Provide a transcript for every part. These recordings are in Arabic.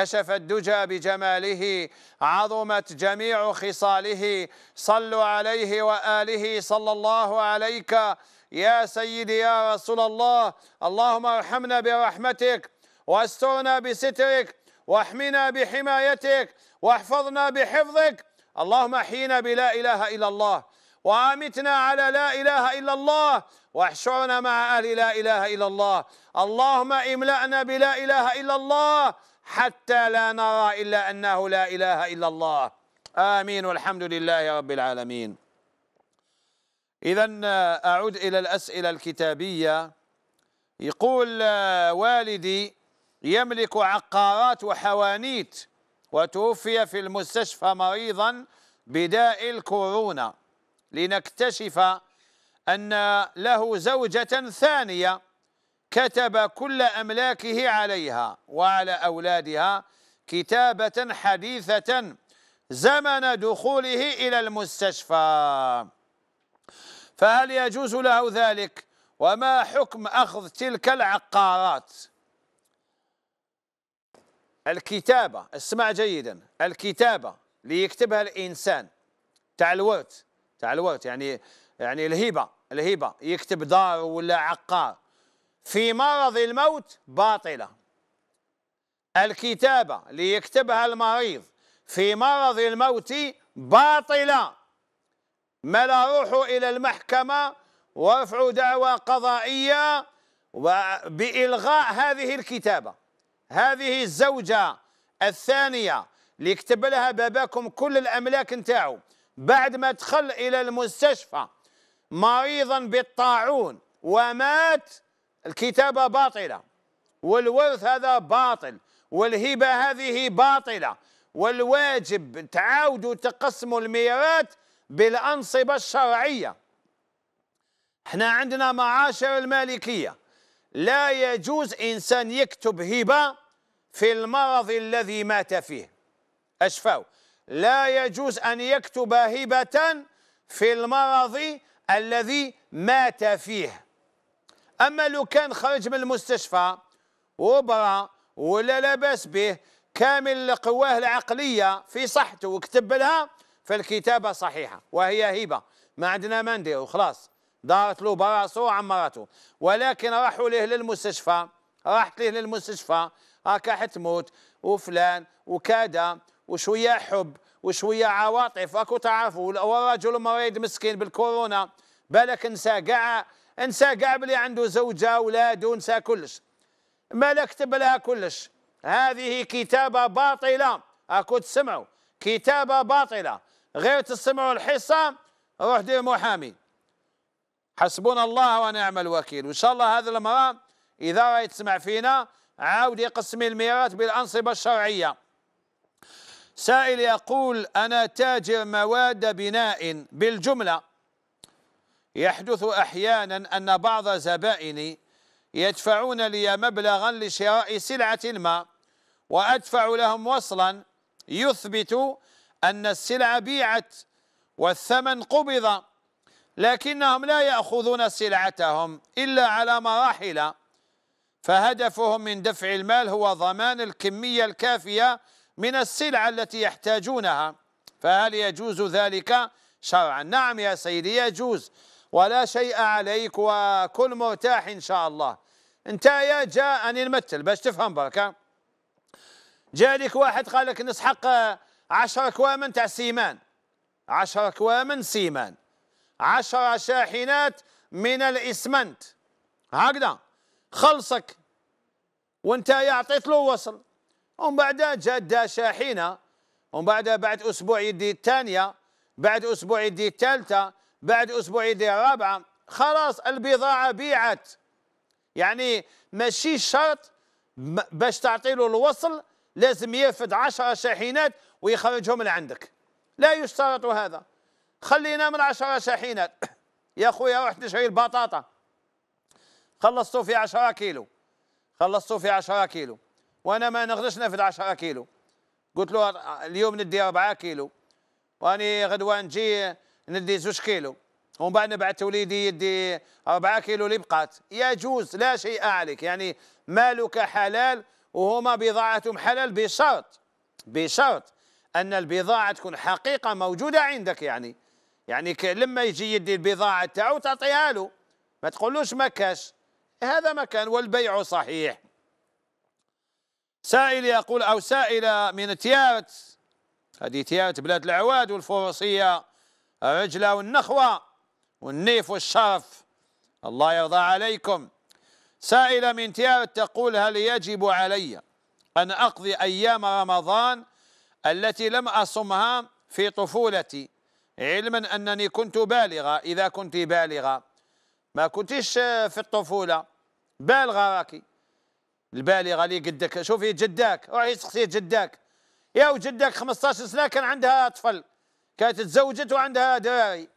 كشف الدجى بجماله عظمت جميع خصاله صلوا عليه وآله صلى الله عليك يا سيدي يا رسول الله اللهم ارحمنا برحمتك واسترنا بسترك واحمنا بحمايتك واحفظنا بحفظك اللهم احينا بلا إله إلا الله وامتنا على لا إله إلا الله واحشرنا مع أهل لا إله إلا الله اللهم املأنا بلا إله إلا الله حتى لا نرى إلا أنه لا إله إلا الله آمين والحمد لله رب العالمين إذا آه، أعود إلى الأسئلة الكتابية يقول آه، والدي يملك عقارات وحوانيت وتوفي في المستشفى مريضا بداء الكورونا لنكتشف أن له زوجة ثانية كتب كل أملاكه عليها وعلى أولادها كتابة حديثة زمن دخوله إلى المستشفى فهل يجوز له ذلك وما حكم أخذ تلك العقارات الكتابة اسمع جيدا الكتابة ليكتبها الإنسان تاع الورث تاع الورث يعني يعني الهبة الهبة يكتب دار ولا عقار في مرض الموت باطلة الكتابة ليكتبها المريض في مرض الموت باطلة لا روحوا إلى المحكمة وارفعوا دعوى قضائية بإلغاء هذه الكتابة هذه الزوجة الثانية اللي كتب لها باباكم كل الأملاك نتاعو بعد ما دخل إلى المستشفى مريضا بالطاعون ومات الكتابة باطلة والورث هذا باطل والهبة هذه باطلة والواجب تعاودوا تقسموا الميراث بالأنصبة الشرعية احنا عندنا معاشر المالكية لا يجوز إنسان يكتب هبة في المرض الذي مات فيه أشفاو لا يجوز أن يكتب هبة في المرض الذي مات فيه اما لو كان خرج من المستشفى وبرا ولا لاباس به كامل قواه العقليه في صحته وكتب لها فالكتابه صحيحه وهي هبه ما عندنا ما نديرو خلاص دارت له براسه وعمرته ولكن راحوا ليه للمستشفى راحت ليه للمستشفى راك حتموت وفلان وكذا وشويه حب وشويه عواطف راكو تعرفوا والرجل مريض مسكين بالكورونا بالك نسى كاع انسى كاع بلي عنده زوجه اولاد انسى كلش ما كتب لها كلش هذه كتابه باطله اكو تسمعوا كتابه باطله غير تسمعوا الحصه روح دير محامي حسبنا الله ونعم الوكيل وان شاء الله هذه المراه اذا راهي تسمع فينا عاودي قسمي الميراث بالانصبه الشرعيه سائل يقول انا تاجر مواد بناء بالجمله يحدث أحيانا أن بعض زبائني يدفعون لي مبلغا لشراء سلعة ما وأدفع لهم وصلا يثبت أن السلعة بيعت والثمن قبض لكنهم لا يأخذون سلعتهم إلا على مراحل فهدفهم من دفع المال هو ضمان الكمية الكافية من السلعة التي يحتاجونها فهل يجوز ذلك شرعا نعم يا سيدي يجوز ولا شيء عليك وكن مرتاح إن شاء الله أنت يا ان نمثل باش تفهم برك جا لك واحد قال لك نسحق 10 كوامن تاع سيمان 10 كوامن سيمان 10 شاحنات من الإسمنت هكذا خلصك وانت عطيت له وصل ومن بعد جاء شاحنه ومن بعد بعد اسبوع يدي الثانيه بعد اسبوع يدي الثالثه بعد اسبوع يدير رابعه خلاص البضاعه بيعت يعني ماشي شرط باش تعطي له الوصل لازم يرفد 10 شاحنات ويخرجهم لعندك لا يشترط هذا خلينا من 10 شاحنات يا خويا رحت نشري البطاطا خلصتو في 10 كيلو خلصتو في 10 كيلو وانا ما نقدرش نفد 10 كيلو قلت له اليوم ندي 4 كيلو واني غدوه نجي ندي زوج كيلو ومن بعد نبعث وليدي يدي 4 كيلو اللي بقات يجوز لا شيء عليك يعني مالك حلال وهما بضاعتهم حلال بشرط بشرط ان البضاعه تكون حقيقه موجوده عندك يعني يعني لما يجي يدي البضاعه تاعو تعطيها له ما تقولوش ما كاش هذا ما كان والبيع صحيح سائل يقول او سائله من تيارت هذه تيارت بلاد العواد والفروسيه عجلة والنخوة والنيف والشرف الله يرضى عليكم سائلة من تيار تقول هل يجب علي أن أقضي أيام رمضان التي لم أصمها في طفولتي علما أنني كنت بالغة إذا كنت بالغة ما كنتش في الطفولة بالغة راكي البالغة اللي قدك شوفي جداك روحي سقسي جداك يا وجدك 15 سنة كان عندها أطفال كانت تزوجت وعندها دراري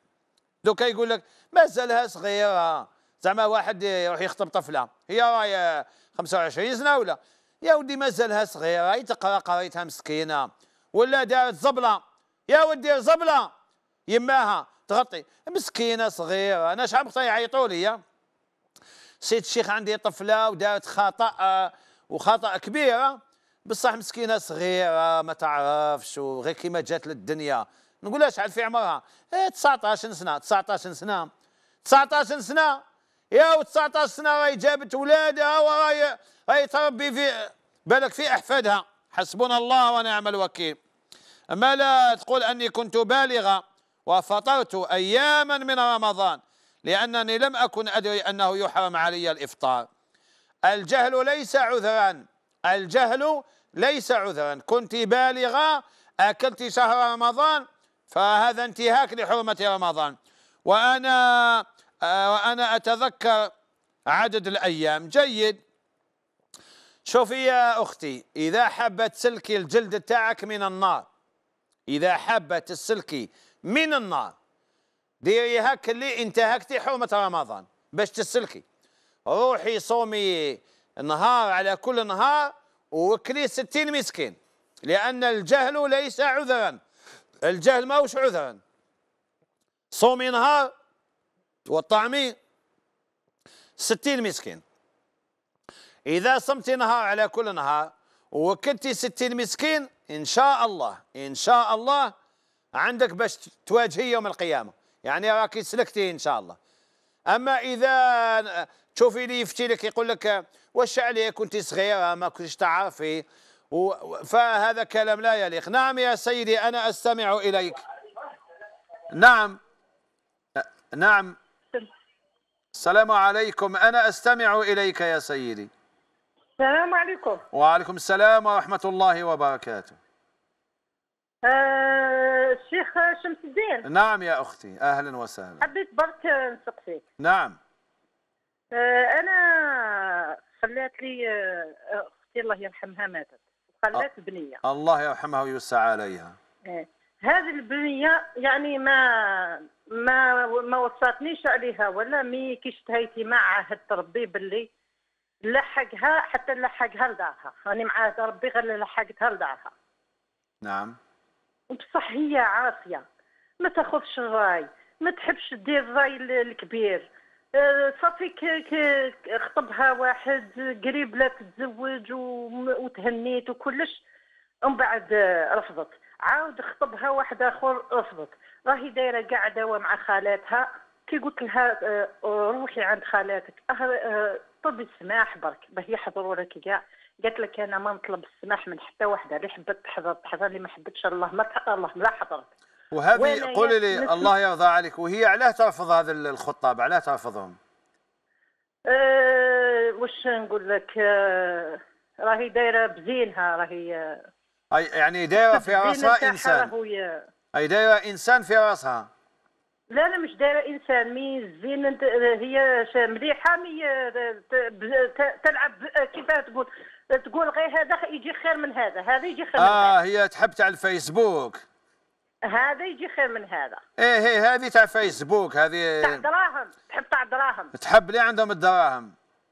دوكا يقول لك مازالها صغيره زعما واحد يروح يخطب طفله هي راهي 25 سنه ولا يا ودي مازالها صغيره هي تقرا قريتها مسكينه ولا دارت زبله يا ودي زبله يماها تغطي مسكينه صغيره انا شحال مختار يعيطوا لي سيد الشيخ عندي طفله ودارت خطا وخطا كبيره بصح مسكينه صغيره ما تعرفش وغير كيما جات للدنيا نقول شحال في عمرها إيه 19 سنه 19 سنه 19 سنه يا 19 سنه راهي جابت ولادها وراهي راهي تربي في بالك في احفادها حسبنا الله ونعم الوكيل اما لا تقول اني كنت بالغه وفطرت اياما من رمضان لانني لم اكن ادري انه يحرم علي الافطار الجهل ليس عذرا الجهل ليس عذرا كنت بالغه اكلت شهر رمضان فهذا انتهاك لحرمة رمضان وأنا آه، وأنا أتذكر عدد الأيام جيد شوفي يا أختي إذا حبت سلكي الجلد تاعك من النار إذا حبت السلكي من النار ديري هك اللي انتهكتي حرمة رمضان باش تسلكي روحي صومي نهار على كل نهار وكلي ستين مسكين لأن الجهل ليس عذرا الجهل ما وش عذرا صومي نهار وطعمي ستين مسكين إذا صمتي نهار على كل نهار وكنتي ستين مسكين إن شاء الله إن شاء الله عندك باش تواجهي يوم القيامة يعني راكي سلكتي إن شاء الله أما إذا تشوفي لي يفتي لك يقول لك واش عليك كنتي صغيرة ما كنتش تعرفي فهذا كلام لا يليق نعم يا سيدي أنا أستمع إليك نعم نعم السلام عليكم أنا أستمع إليك يا سيدي السلام عليكم وعليكم السلام ورحمة الله وبركاته آه الشيخ شمس الدين نعم يا أختي أهلا وسهلا حبيت برك نثق فيك نعم آه أنا خلات لي آه، أختي الله يرحمها ماتت قلات بنيه الله يرحمها ويوسع عليها إيه. هذه البنيه يعني ما ما ما وصاتنيش عليها ولا مي كي شتهيتي ما عهد ربي باللي لحقها حتى لحقها لدارها راني معاهد ربي غير لحقتها لدارها نعم بصح هي عاصيه ما تاخذش الراي ما تحبش دير الراي الكبير آه، صافي خطبها واحد قريب لا تتزوج وتهنيت وكلش ومن بعد آه، رفضت عاود خطبها واحد اخر رفضت راهي دايره قاعده مع خالاتها كي قلت لها آه، روحي عند خالاتك طب السماح برك باه يحضروا لك كاع قالت لك انا ما نطلب السماح من حتى وحده اللي حبت تحضر تحضر اللي ما حبتش الله ما الله ما حضرت وهذه قولي لي الله يرضى عليك وهي علاه ترفض هذا الخطاب علاه ترفضهم؟ أه وش نقول لك أه راهي دايره بزينها راهي أه، اي يعني دايره في راسها انسان اي دايره انسان في راسها لا لا مش دايره انسان مي الزين انت أه، هي مليحه مي أه، تلعب كيف تقول تقول غير هذا يجي خير من هذا هذا يجي خير من هذا. اه هي تحب تاع الفيسبوك هذا يجي خير من هذا ايه ايه هذه تاع فيسبوك هذه تاع دراهم تحب تاع دراهم تحب اللي عندهم الدراهم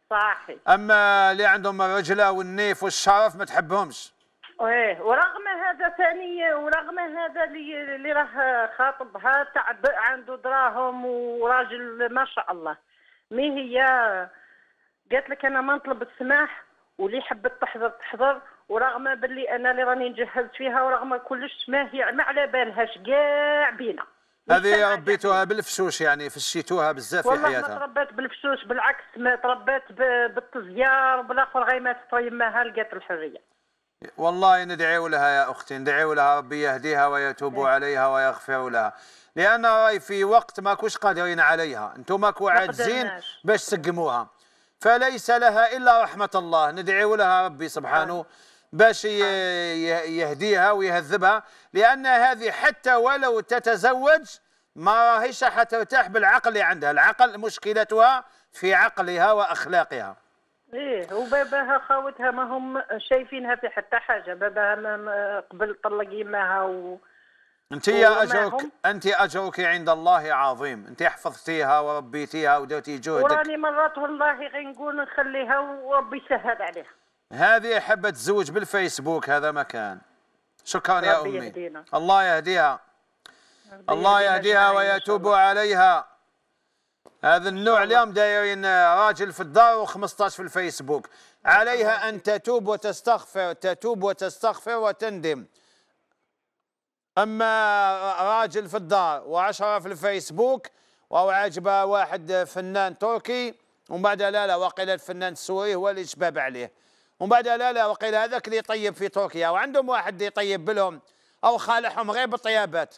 صاحي اما اللي عندهم الرجله والنيف والشرف ما تحبهمش ايه ورغم هذا ثاني ورغم هذا اللي اللي راه خاطبها تاع عنده دراهم وراجل ما شاء الله مي هي قالت لك انا ما نطلب السماح واللي حبت تحضر تحضر ورغم باللي انا اللي راني نجهزت فيها ورغم كلش ما هي ما على بالهاش كاع بينا هذه ربيتوها بالفسوس يعني فشيتوها بزاف في حياتها والله ما تربات بالفسوس بالعكس ما تربات بالتزيار وبالاخر غير ما تطيمها لقات الحريه والله ندعيو لها يا اختي ندعيو لها ربي يهديها ويتوب إيه. عليها ويغفر لها لان راي في وقت ماكوش قادرين عليها انتم ماكو عاجزين باش تسقموها فليس لها الا رحمه الله ندعيو لها ربي سبحانه آه. باش نعم. يهديها ويهذبها لان هذه حتى ولو تتزوج ما راهيش حترتاح بالعقل اللي عندها العقل مشكلتها في عقلها واخلاقها ايه وباباها خاوتها ما هم شايفينها في حتى حاجه باباها ما قبل طلق يماها و انت يا اجرك انت اجرك عند الله عظيم انت حفظتيها وربيتيها ودرتي جهدك وراني مرات والله غير نقول نخليها وربي يسهل عليها هذه حبة تزوج بالفيسبوك هذا مكان شكرا يا امي يهدينا. الله يهديها الله يهديها ويتوب عليها هذا النوع اليوم دايرين آه، راجل في الدار و15 في الفيسبوك عليها ان تتوب وتستغفر تتوب وتستغفر وتندم اما راجل في الدار و10 في الفيسبوك وهو عاجبه واحد فنان تركي ومن بعد لا لا وقيل الفنان السوري هو اللي شباب عليه ومن بعد لا لا وقيل هذاك اللي يطيب في تركيا وعندهم واحد يطيب بلهم او خالحهم غير بالطيابات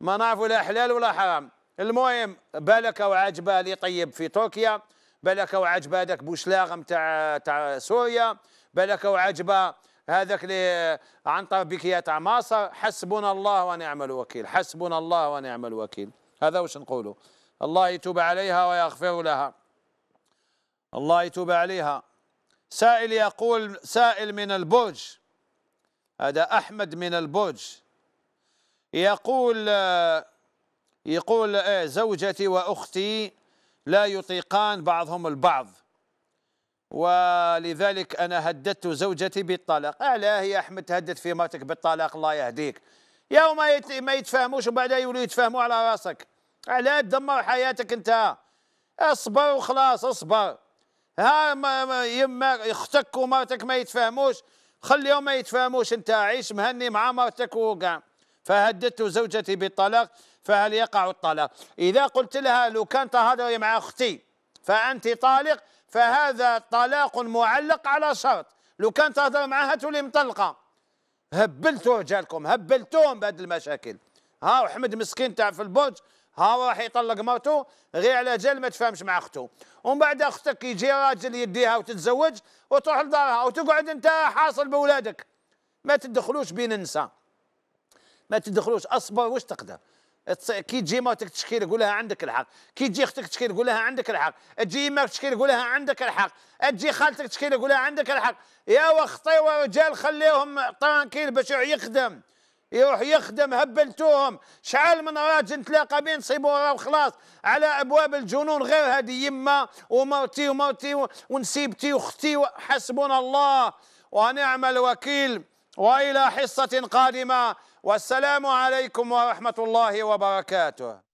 ما نعرفوا لا حلال ولا حرام المهم بالك وعجبه اللي يطيب في تركيا بالك وعجبه هذاك بوشلاغ تاع تاع سوريا بالك وعجبه هذاك اللي عنتر بكية تاع مصر حسبنا الله ونعم الوكيل حسبنا الله ونعم الوكيل هذا واش نقولوا الله يتوب عليها ويغفر لها الله يتوب عليها سائل يقول سائل من البرج هذا أحمد من البرج يقول يقول آه، زوجتي وأختي لا يطيقان بعضهم البعض ولذلك أنا هددت زوجتي بالطلاق ألا آه، هي أحمد تهدد في مرتك بالطلاق الله يهديك يا ما يتفهموش ما يتفاهموش يتفهموا يولوا يتفاهموا على راسك علاه تدمر حياتك انت اصبر وخلاص اصبر ها ما اختك ومرتك ما يتفاهموش خليهم ما يتفاهموش انت عيش مهني مع مرتك وكاع فهددت زوجتي بالطلاق فهل يقع الطلاق اذا قلت لها لو كان تهضري مع اختي فانت طالق فهذا طلاق معلق على شرط لو كان تهضر معها تولي مطلقه هبلتوا رجالكم هبلتوهم بهذه المشاكل ها وحمد مسكين تاع في البرج ها راح يطلق مرته غير على جال ما تفهمش مع اخته ومن بعد اختك يجي راجل يديها وتتزوج وتروح لدارها وتقعد انت حاصل بولادك ما تدخلوش بين النساء ما تدخلوش اصبر واش تقدر كي تجي مرتك تشكي قول لها عندك الحق كي تجي اختك تشكي قول لها عندك الحق تجي يماك تشكي قول لها عندك الحق تجي خالتك تشكي قول لها عندك الحق يا وخطي ورجال خليهم طرانكيل باش يخدم يروح يخدم هبلتوهم شعال من راجل تلاقى بين نصيبوا وخلاص على ابواب الجنون غير هذه يما ومرتي ومرتي ونسيبتي واختي حسبنا الله ونعم الوكيل والى حصه قادمه والسلام عليكم ورحمه الله وبركاته